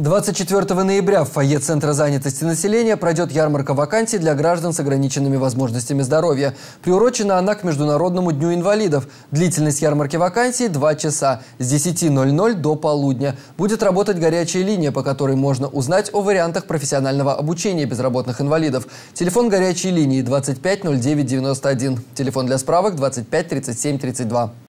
24 ноября в фойе Центра занятости населения пройдет ярмарка вакансий для граждан с ограниченными возможностями здоровья. Приурочена она к Международному дню инвалидов. Длительность ярмарки вакансий – 2 часа, с 10.00 до полудня. Будет работать горячая линия, по которой можно узнать о вариантах профессионального обучения безработных инвалидов. Телефон горячей линии 25 09 91. Телефон для справок 25 37 32.